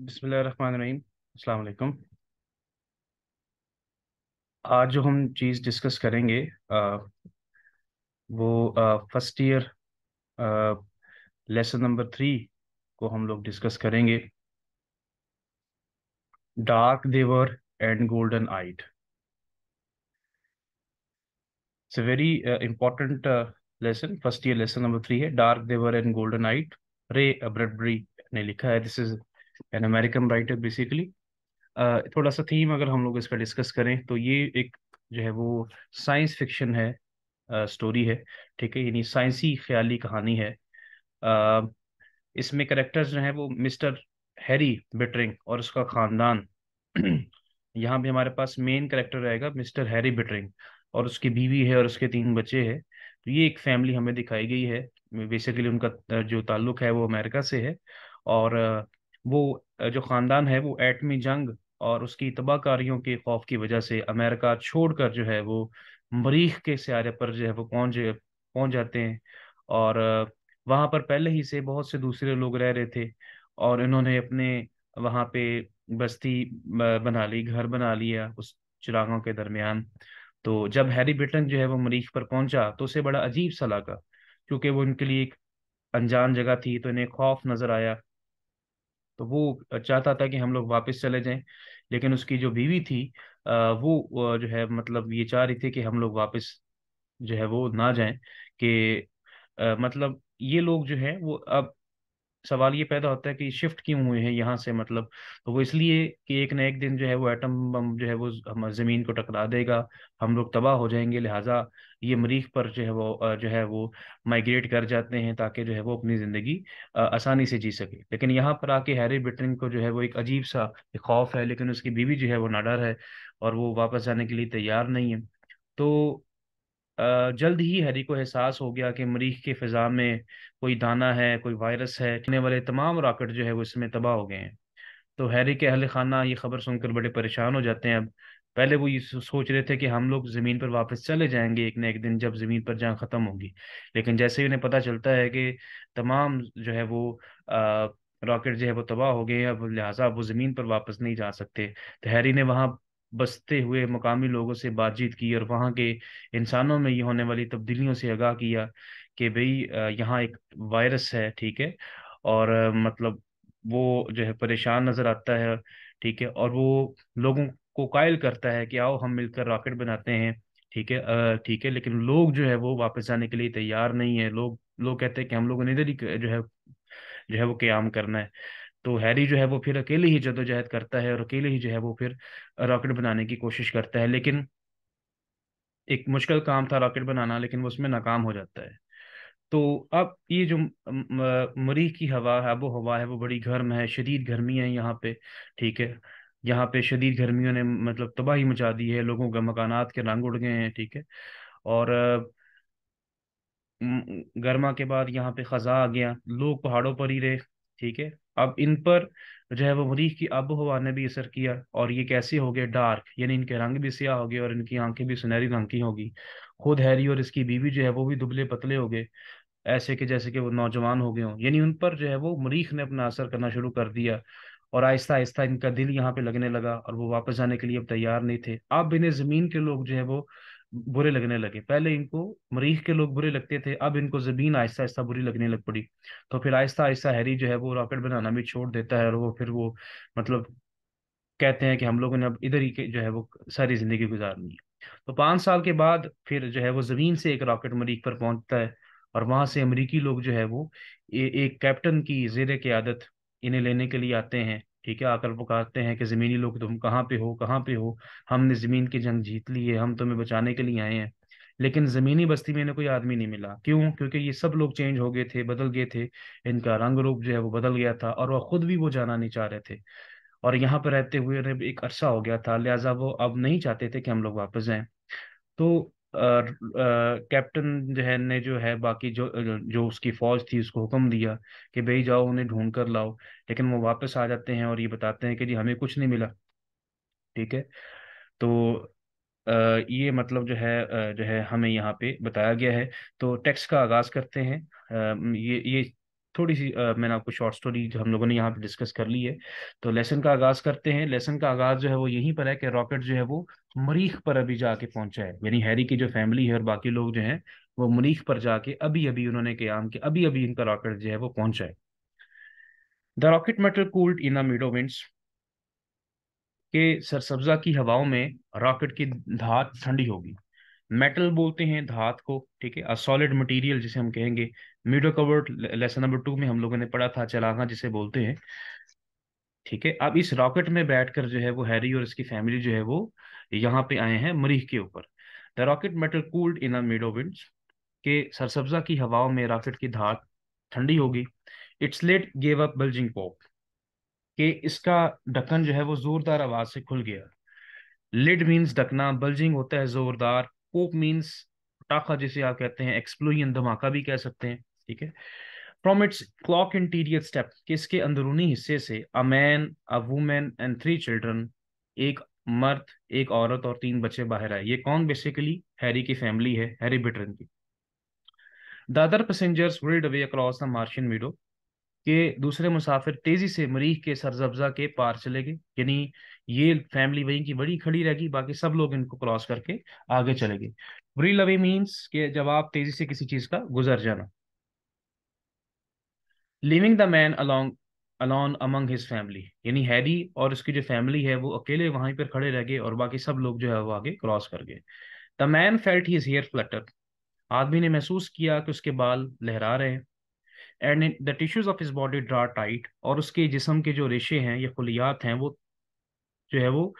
बिस्मिल्लाहिर्रहमानिर्रहीम आज जो हम चीज़ डिस्कस करेंगे आ, वो first year lesson number three को हम लोग डिस्कस करेंगे dark they were and golden eyed it's very important lesson first year lesson number three है dark they were and golden eyed Ray Bradbury ने लिखा है this is an American writer basically थोड़ा सा थीम अगर हम लोग इसका डिस्कस करें तो ये एक जो है वो साइंस फिक्शन है स्टोरी uh, है ठीक है यानी साइंसी ख्याली कहानी है uh, इसमें करेक्टर्स जो हैं वो मिस्टर हैरी बिटरिंग और उसका खानदान यहाँ भी हमारे पास मेन करेक्टर रहेगा मिस्टर हैरी बिटरिंग और उसकी बीवी है और उसके तीन बच्चे हैं तो ये एक फैमिली हमें दिखाई गई है बेसिकली उनका uh, जो ताल्लुक है वो अमेरिका से है और uh, वो जो ख़ानदान है वो एटमी जंग और उसकी तबाहकारियों के खौफ की वजह से अमेरिका छोड़कर जो है वो मरीख के सियारे पर जो है वो पहुंच पहुंच जाते हैं और वहाँ पर पहले ही से बहुत से दूसरे लोग रह रहे थे और इन्होंने अपने वहाँ पे बस्ती बना ली घर बना लिया उस चिरागों के दरमियान तो जब हैरी ब्रिटन जो है वो मरीख पर पहुंचा तो उसे बड़ा अजीब सा लगा क्योंकि वो उनके लिए एक अनजान जगह थी तो इन्हें खौफ नजर आया तो वो चाहता था कि हम लोग वापस चले जाएं लेकिन उसकी जो बीवी थी वो जो है मतलब ये चाह रही थी कि हम लोग वापस जो है वो ना जाएं कि मतलब ये लोग जो है वो अब सवाल ये पैदा होता है कि शिफ्ट क्यों हुए हैं यहाँ से मतलब तो वो इसलिए कि एक ना एक दिन जो है वो एटम बम जो है वो हम ज़मीन को टकरा देगा हम लोग तबाह हो जाएंगे लिहाजा ये मरीख पर जो है वो जो है वो माइग्रेट कर जाते हैं ताकि जो है वो अपनी ज़िंदगी आसानी से जी सके लेकिन यहाँ पर आके हैरी बिटरिंग को जो है वो एक अजीब सा खौफ है लेकिन उसकी बीवी जो है वो नाडर है और वो वापस जाने के लिए तैयार नहीं है तो जल्द ही हैरी को एहसास हो गया कि मरीख की फ़िज़ा में कोई दाना है कोई वायरस है चलने वाले तमाम रॉकेट जो है वो इसमें तबाह हो गए हैं तो हैरी के अहल खाना ये खबर सुनकर बड़े परेशान हो जाते हैं अब पहले वो ये सोच रहे थे कि हम लोग ज़मीन पर वापस चले जाएंगे एक न एक दिन जब ज़मीन पर जहाँ ख़त्म होगी लेकिन जैसे ही उन्हें पता चलता है कि तमाम जो है वो रॉकेट जो है वो तबाह हो गए अब लिहाजा अब वो ज़मीन पर वापस नहीं जा सकते तो हैरी ने वहाँ बसते हुए मकामी लोगों से बातचीत की और वहाँ के इंसानों में ये होने वाली तब्दीलियों से आगाह किया कि भाई यहाँ एक वायरस है ठीक है और मतलब वो जो है परेशान नज़र आता है ठीक है और वो लोगों को कायल करता है कि आओ हम मिलकर रॉकेट बनाते हैं ठीक है ठीक है लेकिन लोग जो है वो वापस जाने के लिए तैयार नहीं है लोग लोग कहते हैं कि हम लोगों ने इधर ही जो है जो है वो क्याम करना है तो हैरी जो है वो फिर अकेले ही जदोजहद करता है और अकेले ही जो है वो फिर रॉकेट बनाने की कोशिश करता है लेकिन एक मुश्किल काम था रॉकेट बनाना लेकिन वो उसमें नाकाम हो जाता है तो अब ये जो मरीख की हवा है आबो हवा है वो बड़ी गर्म है शदीद गर्मी है यहाँ पे ठीक है यहाँ पे शदीद गर्मियों ने मतलब तबाही मचा दी है लोगों के मकानात के रंग उड़ गए हैं ठीक है और गर्मा के बाद यहाँ पे खजा आ गया लोग पहाड़ों पर ही रहे ठीक है अब इन पर जो है वो मरीख की आबो हवा ने भी असर किया और ये कैसे हो गए डार्क यानी इनके रंग भी स्याह हो गए और इनकी आंखें भी सुनहरी रंग की होगी खुद हैरी और इसकी बीवी जो है वो भी दुबले पतले हो गए ऐसे के जैसे कि वो नौजवान हो गए हों यानी उन पर जो है वो मरीख ने अपना असर करना शुरू कर दिया और आहिस्ता आहिस्ता इनका दिल यहाँ पे लगने लगा और वो वापस जाने के लिए अब तैयार नहीं थे अब इन्हें ज़मीन के लोग जो है वो बुरे लगने लगे पहले इनको मरीख के लोग बुरे लगते थे अब इनको जमीन आहिस्ता आहिस्ता बुरी लगने लग पड़ी तो फिर आहिस्ता आहिस्ता हैरी जो है वो रॉकेट बनाना भी छोड़ देता है और वो फिर वो मतलब कहते हैं कि हम लोगों ने अब इधर ही के जो है वो सारी जिंदगी गुजारनी है तो पांच साल के बाद फिर जो है वो ज़मीन से एक रॉकेट मरीख पर पहुंचता है और वहां से अमरीकी लोग जो है वो ए, एक कैप्टन की जेर आदत इन्हें लेने के लिए आते हैं ठीक है आकर पुकारते हैं कि ज़मीनी लोग तुम कहाँ पे हो कहाँ पे हो हमने ज़मीन की जंग जीत ली है हम तुम्हें बचाने के लिए आए हैं लेकिन ज़मीनी बस्ती में इन्हें कोई आदमी नहीं मिला क्यों क्योंकि ये सब लोग चेंज हो गए थे बदल गए थे इनका रंग रूप जो है वो बदल गया था और वह खुद भी वो जाना नहीं चाह रहे थे और यहाँ पर रहते हुए उन्हें एक अरसा हो गया था लिहाजा वो अब नहीं चाहते थे कि हम लोग वापस जाएं तो कैप्टन जो है ने जो है बाकी जो जो उसकी फौज थी उसको हुक्म दिया कि भाई जाओ उन्हें ढूंढ कर लाओ लेकिन वो वापस आ जाते हैं और ये बताते हैं कि जी हमें कुछ नहीं मिला ठीक है तो ये मतलब जो है जो है हमें यहाँ पे बताया गया है तो टेक्स्ट का आगाज करते हैं ये ये थोड़ी सी आ, मैंने आपको शॉर्ट स्टोरी जो हम लोगों ने यहाँ पे डिस्कस कर ली है तो लेसन का आगाज करते हैं लेसन का आगाज जो है वो यहीं पर है कि रॉकेट जो है वो मरीख पर अभी जाके पहुंचा है यानी हैरी की जो फैमिली है और बाकी लोग जो हैं वो मरीख पर जाके अभी अभी उन्होंने क्याम के अभी अभी इनका रॉकेट जो है वो पहुंचा है the rocket metal cooled in meadow winds के सरसब्जा की हवाओं में रॉकेट की धात ठंडी होगी मेटल बोलते हैं धात को ठीक है अ सॉलिड मटेरियल जिसे हम कहेंगे meadow covered lesson number two में हम लोगों ने पढ़ा था चलाना जिसे बोलते हैं ठीक है अब इस रॉकेट में बैठकर जो है वो हैरी और इसकी फैमिली जो है वो यहाँ पे आए हैं मरीख के ऊपर the rocket metal cooled in meadow wind के सरसब्जा की हवाओं में रॉकेट की धात ठंडी होगी it's late gave up bulging pop के इसका ढक्कन जो है वो जोरदार आवाज से खुल गया लिड मीन्स ढकना बल्जिंग होता है जोरदार स्कोप मीन्स पटाखा जिसे आप कहते हैं एक्सप्लोजन धमाका भी कह सकते हैं ठीक है from its clock interior step किसके अंदरूनी हिस्से से a man a woman and three children एक मर्द एक औरत और तीन बच्चे बाहर आए ये कौन बेसिकली हैरी की फैमिली है हैरी बिटरन की the other passengers whirled away across the Martian meadow कि दूसरे मुसाफिर तेजी से मरीख के सरजब्जा के पार चले गए यानी ये फैमिली वहीं की बड़ी खड़ी रहेगी बाकी सब लोग इनको क्रॉस करके आगे चले गए ब्रिल अवे मीन्स के जब आप तेजी से किसी चीज का गुजर जाना leaving the man along alone among his family यानी हैरी और उसकी जो फैमिली है वो अकेले वहीं पर खड़े रह गए और बाकी सब लोग जो है वो आगे क्रॉस कर गए the man felt his hair flutter आदमी ने महसूस किया कि उसके बाल लहरा रहे हैं and the tissues of his body draw tight और उसके जिसम के जो रेशे हैं या खुलियात हैं वो जो है वो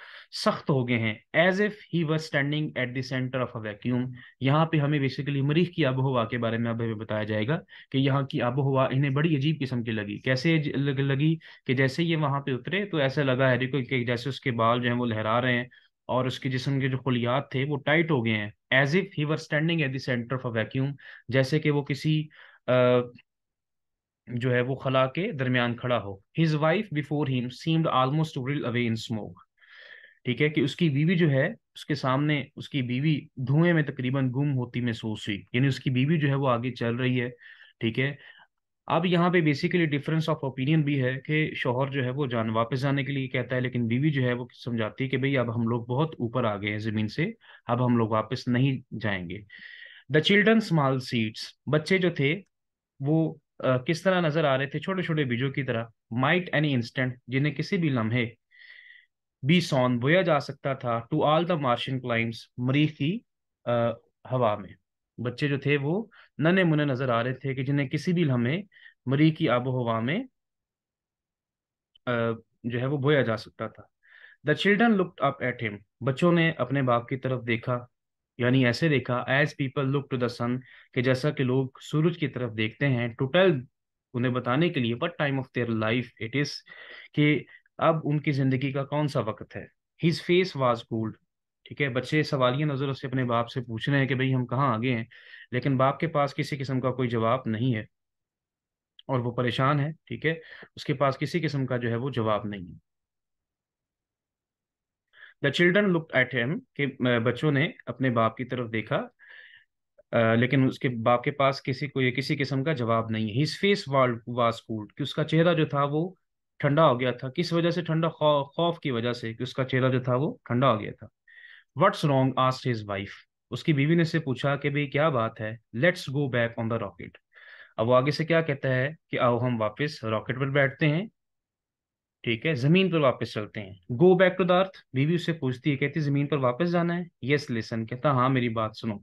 सख्त हो गए हैं as if he was standing at the centre of a vacuum यहाँ पे हमें बेसिकली मरीख की आबो हवा के बारे में अब हमें बताया जाएगा कि यहाँ की आबो हवा इन्हें बड़ी अजीब किस्म की लगी कैसे लग, लगी कि जैसे ये वहां पे उतरे तो ऐसा लगा है देखो कि जैसे उसके बाल जो है वो लहरा रहे हैं और उसके जिसम के जो खुलियात थे वो टाइट हो गए हैं as if he were standing at the centre of a vacuum जैसे कि वो किसी जो है वो खला के दरमियान खड़ा हो his wife before him seemed almost whirl away in smoke ठीक है कि उसकी बीवी जो है उसके सामने उसकी बीवी धुएं में तकरीबन गुम होती महसूस हुई यानी उसकी बीवी जो है वो आगे चल रही है ठीक है अब यहाँ पे बेसिकली डिफरेंस ऑफ ओपिनियन भी है कि शोहर जो है वो जान वापस जाने के लिए कहता है लेकिन बीवी जो है वो समझाती है कि भाई अब हम लोग बहुत ऊपर आ गए हैं जमीन से अब हम लोग वापस नहीं जाएंगे द चिल्ड्रन स्मॉल सीट्स बच्चे जो थे वो किस तरह नजर आ रहे थे छोटे छोटे बीजों की तरह माइट एनी इंस्टेंट जिन्हें किसी भी लम्हे बी सॉन बोया जा सकता था to all the Martian climes मरीख की हवा में बच्चे जो थे वो नन्हे मुन्ने नजर आ रहे थे कि जिन्हें किसी भी लम्हे मरीख की आबो हवा में जो है वो बोया जा सकता था the children looked up at him बच्चों ने अपने बाप की तरफ देखा यानी ऐसे देखा as people look to the sun कि जैसा कि लोग सूरज की तरफ देखते हैं टू टेल उन्हें बताने के लिए but time of their life it is कि अब उनकी जिंदगी का कौन सा वक्त है हिज फेस वाज कूल्ड ठीक है बच्चे सवालिया नजरों से अपने बाप से पूछ रहे हैं कि भाई हम कहाँ आगे हैं लेकिन बाप के पास किसी किस्म का कोई जवाब नहीं है और वो परेशान है ठीक है उसके पास किसी किस्म का जो है वो जवाब नहीं है चिल्ड्रन लुक एट हिम कि बच्चों ने अपने बाप की तरफ देखा लेकिन उसके बाप के पास किसी को किसी किस्म का जवाब नहीं है हिज फेस वाज कूल्ड कि उसका चेहरा जो था वो ठंडा हो गया था किस वजह से ठंडा खौफ की वजह से कि उसका चेहरा जो था वो ठंडा हो गया था what's wrong asked his wife उसकी बीवी ने से पूछा कि भाई क्या बात है let's go back on the rocket अब वो आगे से क्या कहता है कि आओ हम वापस रॉकेट पर बैठते हैं ठीक है जमीन पर वापस चलते हैं go back to the Earth बीवी उससे पूछती है कहती है जमीन पर वापस जाना है यस लिसन कहता हाँ मेरी बात सुनो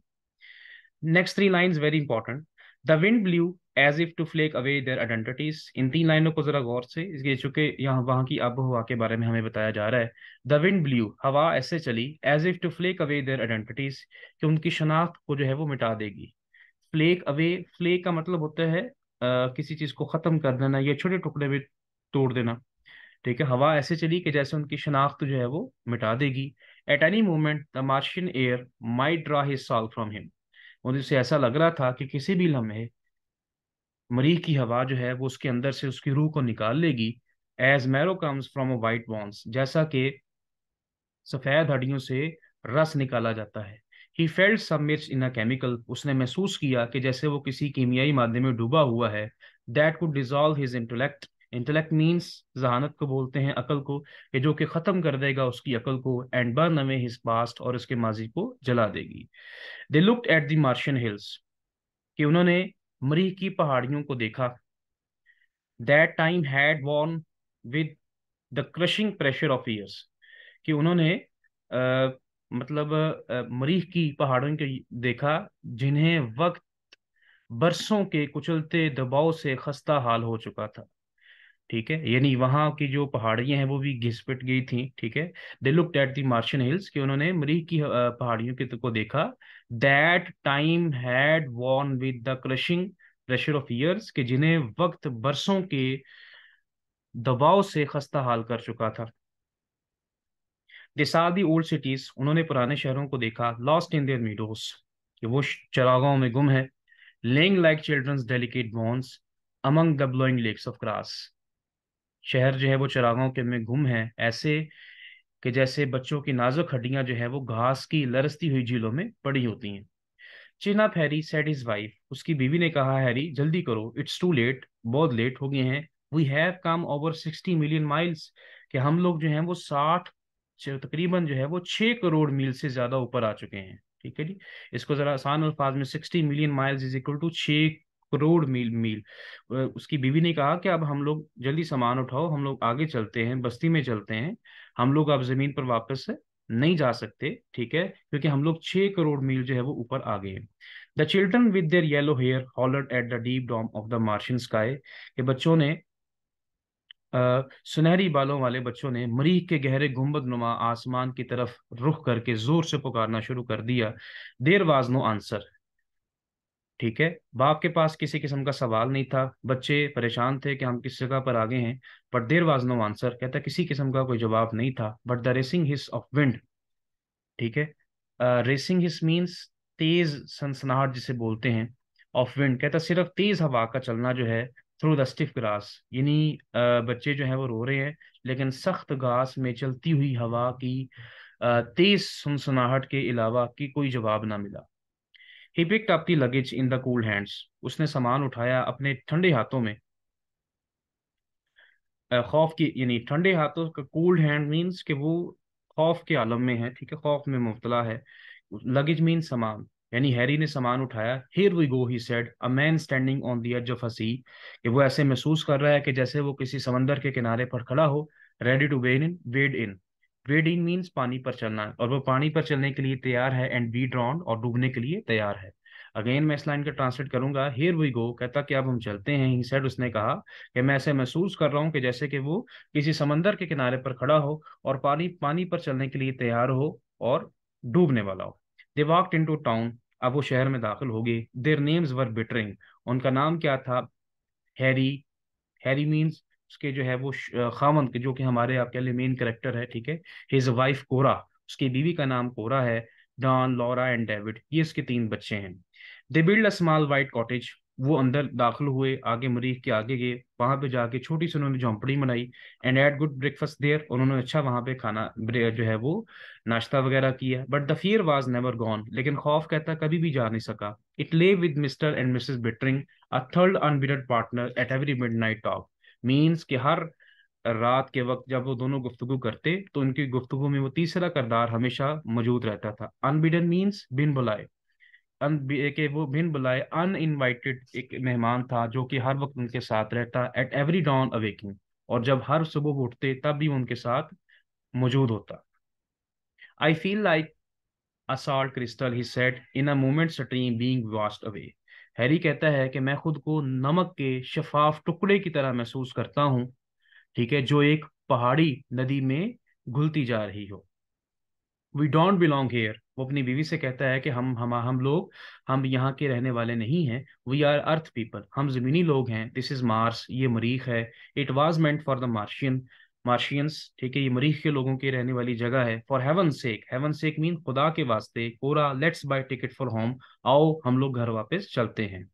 next three line very important the wind blew as if to flake away their identities इन तीन लाइनों को जरा गौर से इसलिए चूंकि यहाँ वहां की आबो हवा के बारे में हमें बताया जा रहा है द विंड ब्लू हवा ऐसे चली as if to flake away their identities कि उनकी शनाख्त को जो है वो मिटा देगी फ्लेक अवे फ्लेक का मतलब होता है आ, किसी चीज को खत्म कर देना या छोटे टुकड़े में तोड़ देना ठीक है हवा ऐसे चली कि जैसे उनकी शनाख्त जो है वो मिटा देगी at any moment the Martian air might draw his soul from him उनसे ऐसा लग रहा था कि किसी भी लम्हे मरीख की हवा जो है वो उसके अंदर से उसकी रूह को निकाल लेगी as marrow comes from a white bones जैसा कि सफ़ेद हड्डियों से रस निकाला जाता है he felt submits in a chemical उसने महसूस किया कि जैसे वो किसी कीमियाई मादे में डूबा हुआ है that could dissolve his intellect intellect means जहानत को बोलते हैं अकल को कि जो कि ख़त्म कर देगा उसकी अकल को and burn away his past और उसके माजी को जला देगी they look at the Martian hills कि उन्होंने मरीह की पहाड़ियों को देखा that time had worn with the crushing pressure of years कि उन्होंने आ, मतलब आ, मरीह की पहाड़ों को देखा जिन्हें वक्त बरसों के कुचलते दबाव से खस्ता हाल हो चुका था ठीक है यानी वहां की जो पहाड़ियां हैं वो भी घिसपिट गई थी ठीक है they look at the Martian hills कि उन्होंने मरीख की पहाड़ियों के को देखा that time had worn with the crushing pressure of years कि जिन्हें वक्त बरसों के दबाव से खस्ता हाल कर चुका था दिसा दी ओल्ड सिटीज उन्होंने पुराने शहरों को देखा लॉस्ट इन देयर मीडोस कि वो चरागाहों में गुम है lying like children's delicate bones among the blowing lakes of grass शहर जो है वो चरागों के में गुम है ऐसे कि जैसे बच्चों की नाजुक हड्डियां जो है वो घास की लरसती हुई झीलों में पड़ी होती हैं chin up Harry said his wife उसकी बीवी ने कहा हैरी जल्दी करो इट्स टू लेट बहुत लेट हो गए हैं we have come over sixty million miles कि हम लोग जो हैं वो साठ तकरीबन जो है वो छः करोड़ मील से ज़्यादा ऊपर आ चुके हैं ठीक है जी इसको ज़रा आसान अल्फाज में sixty million miles is equal to छः करोड़ मील मील उसकी बीवी ने कहा कि अब हम लोग जल्दी सामान उठाओ हम लोग आगे चलते हैं बस्ती में चलते हैं हम लोग अब जमीन पर वापस नहीं जा सकते ठीक है क्योंकि हम लोग छह करोड़ मील जो है वो ऊपर आ गए the children with their yellow hair hollered at the deep dome of the Martian sky के बच्चों ने आ, सुनहरी बालों वाले बच्चों ने मरीख के गहरे गुंबद नुमा आसमान की तरफ रुख करके जोर से पुकारना शुरू कर दिया देर वाज नो आंसर ठीक है बाप के पास किसी किस्म का सवाल नहीं था बच्चे परेशान थे कि हम किस जगह पर आगे हैं but there was no answer कहता किसी किस्म का कोई जवाब नहीं था but the racing hiss of wind ठीक है रेसिंग हिस मीन्स तेज सनसनाहट जिसे बोलते हैं ऑफ विंड कहता सिर्फ तेज हवा का चलना जो है थ्रू द स्टिफ ग्रास यानी बच्चे जो है वो रो रहे हैं लेकिन सख्त घास में चलती हुई हवा की तेज सुनसनाहट के अलावा की कोई जवाब ना मिला he picked up the luggage in the cool hands उसने सामान उठाया अपने ठंडे हाथों में खौफ की यानी ठंडे हाथों का कूल्ड हैंड मीन्स कि वो खौफ के आलम में है ठीक है खौफ में मुबतला है लगेज मीन सामान यानी हैरी ने सामान उठाया here we go he said a man standing on the edge of a sea कि वो ऐसे महसूस कर रहा है कि जैसे वो किसी समंदर के किनारे पर खड़ा हो ready to when in wade in wading means पानी पर चलना और वो पानी पर चलने के लिए तैयार है एंड बी ड्रॉन और डूबने के लिए तैयार है अगेन मैं इस लाइन का ट्रांसलेट करूंगा हेयर वी गो कहता कि अब हम चलते हैं ही सेड उसने कहा कि मैं ऐसे महसूस कर रहा हूं कि जैसे कि वो किसी समंदर के किनारे पर खड़ा हो और पानी पानी पर चलने के लिए तैयार हो और डूबने वाला हो they walked into town अब वो शहर में दाखिल हो गए देर नेम्स वर बिटरिंग उनका नाम क्या था हैरी हैरी मीन्स उसके जो है वो खामन के जो कि हमारे आपके लिए मेन करेक्टर है ठीक है हिज वाइफ कोरा उसकी बीवी का नाम कोरा है डॉन लॉरा एंड डेविड ये उसके तीन बच्चे हैं they build a small white cottage वो अंदर दाखिल हुए आगे मरीख के आगे गए वहां पे जाके छोटी सी उन्होंने झोंपड़ी बनाई and ate good breakfast there उन्होंने अच्छा वहां पे खाना जो है वो नाश्ता वगैरह किया but the fear was never gone लेकिन खौफ कहता कभी भी जा नहीं सका it lay with Mr and Mrs Bittering a third unbidden partner at every midnight talk means कि हर रात के वक्त जब वो दोनों गुफ्तु करते तो उनकी गुफ्तु में वो तीसरा करदार हमेशा मौजूद रहता था अनबिडन मीन्स बिन बुलाए अन के वो बिन बुलाए अन इनवाइटेड एक मेहमान था जो कि हर वक्त उनके साथ रहता एट एवरी डॉन अवेकिंग और जब हर सुबह उठते तब भी उनके साथ मौजूद होता I feel like a salt crystal he said in a mountain stream being washed away Harry कहता है कि मैं खुद को नमक के शफाफ टुकड़े की तरह महसूस करता हूँ ठीक है जो एक पहाड़ी नदी में घुलती जा रही हो वी डोंट बिलोंग हेयर वो अपनी बीवी से कहता है कि हम हम हम लोग हम यहाँ के रहने वाले नहीं हैं वी आर अर्थ पीपल हम जमीनी लोग हैं दिस इज मार्स ये मरीख है it was meant for the Martian Martians ठीक है ये मरीख के लोगों के रहने वाली जगह है for heaven sake heaven sake mean खुदा के वास्ते Cora let's buy ticket for home आओ हम लोग घर वापस चलते हैं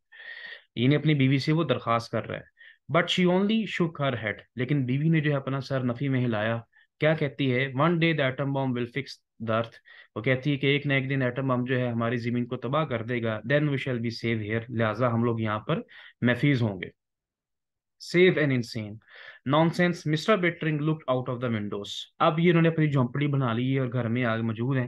इन्हें अपनी बीवी से वो दरखास्त कर रहा है but she only shook her head लेकिन बीवी ने जो है अपना सर नफी में हिलाया क्या कहती है one day the atom bomb will fix the Earth वो कहती है कि एक ना एक दिन एटम बॉम्ब जो है हमारी जमीन को तबाह कर देगा then we shall be safe here लिहाजा हम लोग यहाँ पर महफीज होंगे safe and non nonsense Mr Bittering look out of the windows अब ये उन्होंने अपनी झोंपड़ी बना ली है और घर में आगे मौजूद है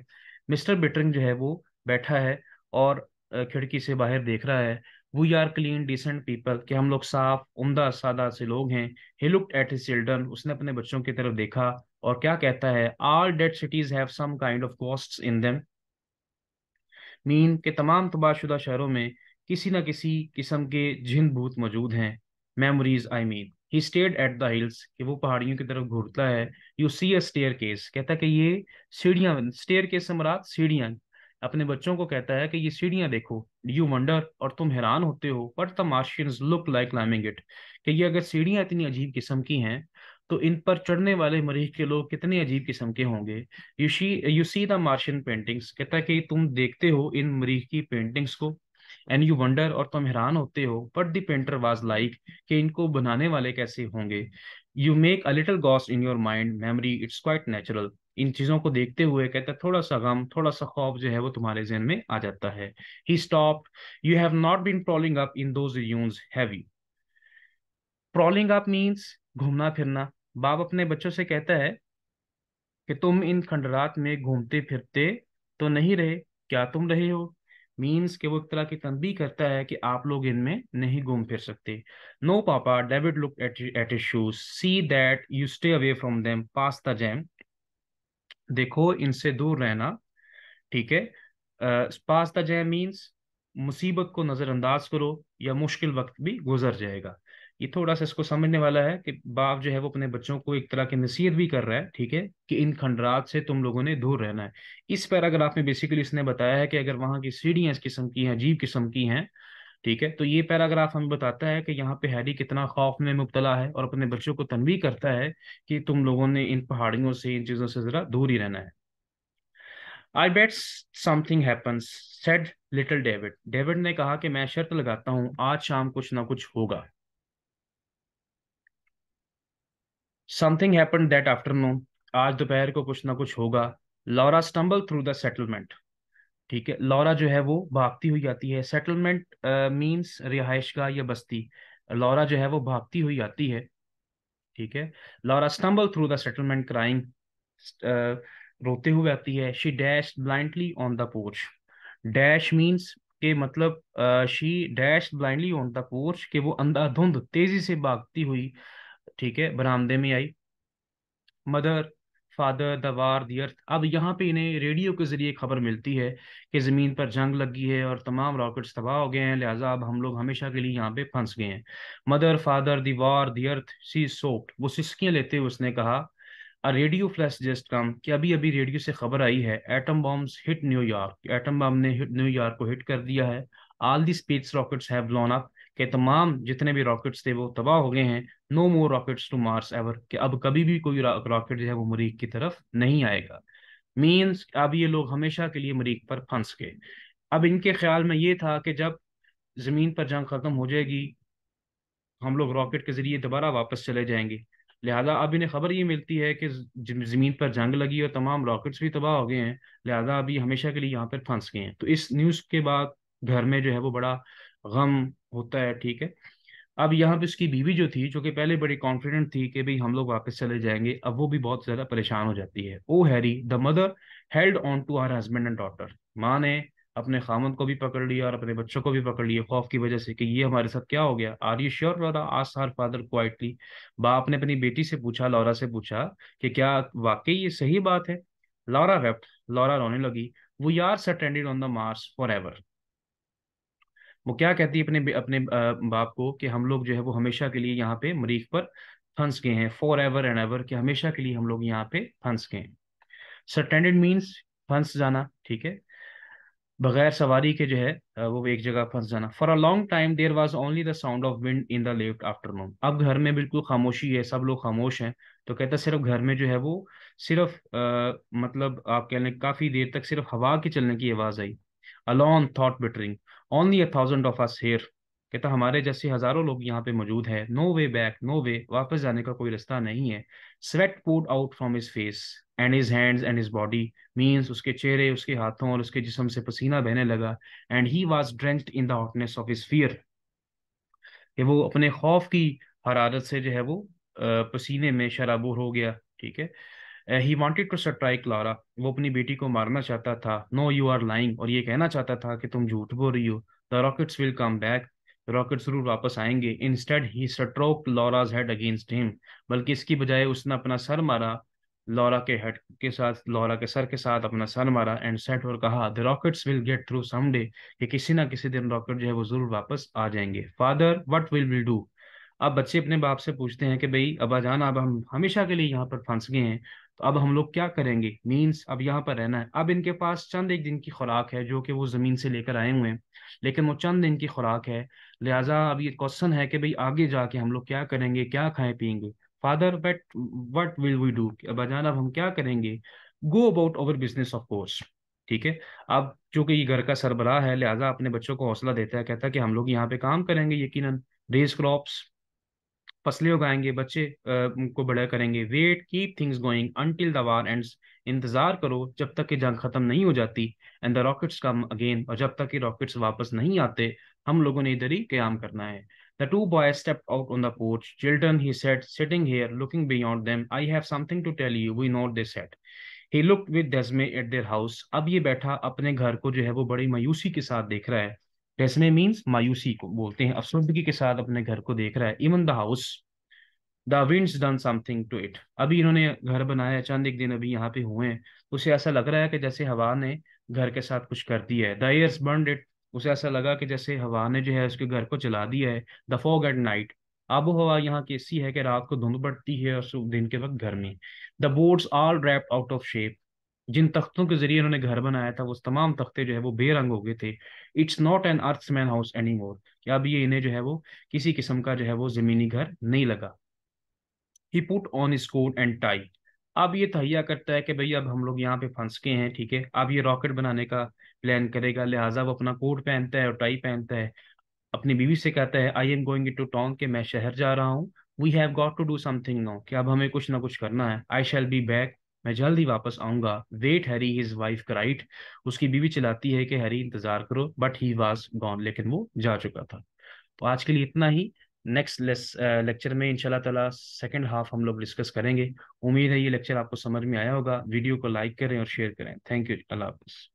मिस्टर बेटरिंग जो है वो बैठा है और खिड़की से बाहर देख रहा है we are clean decent people कि हम लोग साफ उमदा सादा से लोग हैं he look at his children उसने अपने बच्चों की तरफ देखा और क्या कहता है all dead cities have some kind of ghosts in them mean के तमाम तबाहशुदा शहरों में किसी ना किसी किस्म के जिन भूत मौजूद हैं memories I mean he stared at the hills कि वो पहाड़ियों की तरफ घूरता है you see a staircase कहता है कि ये सीढ़ियां स्टेयर केस से सम्राट सीढ़ियां अपने बच्चों को कहता है कि ये सीढ़ियां देखो यू वंडर और तुम हैरान होते हो but the Martians look like climbing it कि ये अगर सीढ़ियां इतनी अजीब किस्म की हैं तो इन पर चढ़ने वाले मरीज के लोग कितने अजीब किस्म के होंगे you see you see the Martian paintings कहता है कि तुम देखते हो इन मरीज की पेंटिंग्स को एंड यू वंडर और तुम हैरान होते हो but the painter was like कि इनको बनाने वाले कैसे होंगे यू मेक अ लिटल गॉस in your mind memory it's quite natural इन चीजों को देखते हुए कहता थोड़ा सा गम थोड़ा सा खौफ जो है वो तुम्हारे जहन में आ जाता है he stop you have not been trolling up in those ruins have you trolling up means घूमना फिरना बाप अपने बच्चों से कहता है कि तुम इन खंडरात में घूमते फिरते तो नहीं रहे क्या तुम रहे हो मीन्स के वो एक तरह की तनबी करता है कि आप लोग इनमें नहीं घूम फिर सकते no papa David look at at his shoes see that you stay away from them pass the jam देखो इनसे दूर रहना ठीक है पास द जैम मीन्स मुसीबत को नज़रअंदाज करो या मुश्किल वक्त भी गुजर जाएगा ये थोड़ा सा इसको समझने वाला है कि बाप जो है वो अपने बच्चों को एक तरह की नसीहत भी कर रहा है ठीक है कि इन खंडरात से तुम लोगों ने दूर रहना है इस पैराग्राफ में बेसिकली इसने बताया है कि अगर वहां की सीढ़ियां इस किस्म की हैं अजीब किस्म की हैं ठीक है तो ये पैराग्राफ हमें बताता है कि यहाँ पे हैरी कितना खौफ में मुबतला है और अपने बच्चों को तनवी करता है कि तुम लोगों ने इन पहाड़ियों से इन चीज़ों से ज़रा दूर ही रहना है I bet something happens said little David David ने कहा कि मैं शर्त लगाता हूँ आज शाम कुछ ना कुछ होगा समथिंग हैपन दैट आफ्टरनून आज दोपहर को कुछ ना कुछ होगा Laura stumble through the settlement ठीक है लॉरा जो है वो भागती हुई आती है सेटलमेंट मीन्स रिहाइश का या बस्ती लॉरा जो है वो भागती हुई आती है ठीक है Laura stumble through the settlement crying रोते हुए आती है she dash blindly on the porch dash means के मतलब she dash blindly on the porch के वो अंधाधुंध तेजी से भागती हुई ठीक है बरामदे में आई mother father the war the Earth अब यहाँ पे इन्हें रेडियो के जरिए खबर मिलती है कि ज़मीन पर जंग लगी है और तमाम रॉकेट्स तबाह हो गए हैं लिहाजा अब हम लोग हमेशा के लिए यहाँ पे फंस गए हैं mother father the war the Earth she sobbed वो सिस्कियाँ लेते हुए उसने कहा a radio flash just come कि अभी अभी रेडियो से खबर आई है atom bomb hit New York atom bomb ने हिट न्यूयॉर्क को हिट कर दिया है all the space rockets have blown up कि तमाम जितने भी रॉकेट्स थे वो तबाह हो गए हैं no more rockets to Mars ever कि अब कभी भी कोई रॉकेट जो है वो मरीख की तरफ नहीं आएगा मीन्स अब ये लोग हमेशा के लिए मरीख पर फंस गए अब इनके ख्याल में ये था कि जब ज़मीन पर जंग ख़त्म हो जाएगी हम लोग रॉकेट के ज़रिए दोबारा वापस चले जाएंगे लिहाजा अब इन्हें खबर ये मिलती है कि ज़मीन पर जंग लगी और तमाम रॉकेट्स भी तबाह हो गए हैं लिहाजा अभी हमेशा के लिए यहाँ पर फंस गए हैं तो इस न्यूज़ के बाद घर में जो है वो बड़ा गम होता है ठीक है अब यहाँ पे उसकी बीवी जो थी जो कि पहले बड़ी कॉन्फिडेंट थी कि भाई हम लोग वापस चले जाएंगे अब वो भी बहुत ज्यादा परेशान हो जाती है oh Harry the mother held on to her husband and daughter माँ ने अपने खामन को भी पकड़ लिया और अपने बच्चों को भी पकड़ लिया खौफ की वजह से कि ये हमारे साथ क्या हो गया आर यू श्योर लॉरा आज हर फादर क्वाइटली बाप ने अपनी बेटी से पूछा लॉरा से पूछा कि क्या वाकई ये सही बात है लॉरा वेप्ट लॉरा रोने लगी we are stranded on the Mars forever वो क्या कहती है अपने अपने बाप को कि हम लोग जो है वो हमेशा के लिए यहाँ पे मरीख पर फंस गए हैं फॉर एवर एंड एवर कि हमेशा के लिए हम लोग यहाँ पे फंस गए सटेंडेड मीन्स फंस जाना ठीक है बगैर सवारी के जो है वो एक जगह फंस जाना for a long time there was only the sound of wind in the late afternoon अब घर में बिल्कुल खामोशी है सब लोग खामोश हैं तो कहता सिर्फ घर में जो है वो सिर्फ आ, मतलब आप कह लें काफी देर तक सिर्फ हवा के चलने की आवाज आई alone thought Bittering only a thousand of us here कहता हमारे जैसे हजारों लोग यहाँ पे मौजूद हैं no way back no way वापस जाने का कोई रास्ता नहीं है sweat poured out from his face and his hands and his body means उसके चेहरे उसके हाथों और उसके जिसम से पसीना बहने लगा and he was drenched in the hotness of his fear कि वो अपने खौफ की हरारत से जो है वो पसीने में शराबोर हो गया ठीक है he wanted to strike Laura वो अपनी बेटी को मारना चाहता था नो यू आर लाइंग और ये कहना चाहता था कि तुम झूठ बोल रही हो the rockets will come back rocket जरूर वापस आएंगे instead he stroke Laura's head against him बल्कि इसकी बजाय उसने अपना सर मारा लॉरा के हेड के साथ लॉरा के सर के साथ अपना सर मारा एंड सेट और कहा the rockets will get through someday कि किसी ना किसी दिन रॉकेट जो है वो जरूर वापस आ जाएंगे father what will will do अब बच्चे अपने बाप से पूछते हैं कि भाई अबाजान अब हम हमेशा के लिए यहाँ पर फंस गए हैं तो अब हम लोग क्या करेंगे मीन्स अब यहाँ पर रहना है अब इनके पास चंद एक दिन की खुराक है जो कि वो ज़मीन से लेकर आए हुए हैं लेकिन वो चंद दिन की खुराक है लिहाजा अब ये क्वेश्चन है कि भाई आगे जाके हम लोग क्या करेंगे क्या खाएं पियेंगे father but what will we do अबाजान अब हम क्या करेंगे go about our business of course ठीक है अब चूंकि ये घर का सरबराह है लिहाजा अपने बच्चों को हौसला देता है कहता है कि हम लोग यहाँ पे काम करेंगे यकीन रेस क्रॉप्स फसलें उगाएंगे बच्चे को बड़ा करेंगे wait keep things going until the war ends इंतजार करो जब तक कि जंग खत्म नहीं हो जाती and the rockets come again और जब तक कि रॉकेट्स वापस नहीं आते हम लोगों ने इधर ही क्याम करना है the two boy step out on the porch children he said sitting here looking beyond them I have something to tell you we note this said he look with dismay at their house अब ये बैठा अपने घर को जो है वो बड़ी मायूसी के साथ देख रहा है डेसने मीन्स मायूसी को बोलते हैं अफसरदगी के साथ अपने घर को देख रहा है even the house the winds done something to it अभी इन्होंने घर बनाया चंद एक दिन अभी यहाँ पे हुए हैं उसे ऐसा लग रहा है कि जैसे हवा ने घर के साथ कुछ कर दिया है द एयर्स बर्न इट उसे ऐसा लगा कि जैसे हवा ने जो है उसके घर को जला दिया है द फॉग एट नाइट आबो हवा यहाँ की ऐसी है कि रात को धुंध बढ़ती है और दिन के वक्त गर्मी the boards all warp out of shape जिन तख्तों के जरिए उन्होंने घर बनाया था वो तमाम तख्ते जो है वो बेरंग हो गए थे it's not an man house any more अब ये इन्हें जो है वो किसी किस्म का जो है वो जमीनी घर नहीं लगा he put on coat and tie अब ये तहिया करता है कि भाई अब हम लोग यहाँ पे फंस के हैं ठीक है अब ये रॉकेट बनाने का प्लान करेगा लिहाजा वो अपना कोट पहनता है और टाई पहनता है अपनी बीवी से कहता है I am going to town के मैं शहर जा रहा हूँ we have got to do something now कि अब हमें कुछ ना कुछ करना है आई शैल बी बैक मैं जल्द ही वापस आऊंगा wait Harry his wife cried उसकी बीवी चिल्लाती है कि हैरी इंतजार करो बट ही वाज गॉन लेकिन वो जा चुका था तो आज के लिए इतना ही नेक्स्ट लेक्चर uh, में इंशाल्लाह ताला सेकंड हाफ हम लोग डिस्कस करेंगे उम्मीद है ये लेक्चर आपको समझ में आया होगा वीडियो को लाइक करें और शेयर करें थैंक यू अल्लाह हाफिज़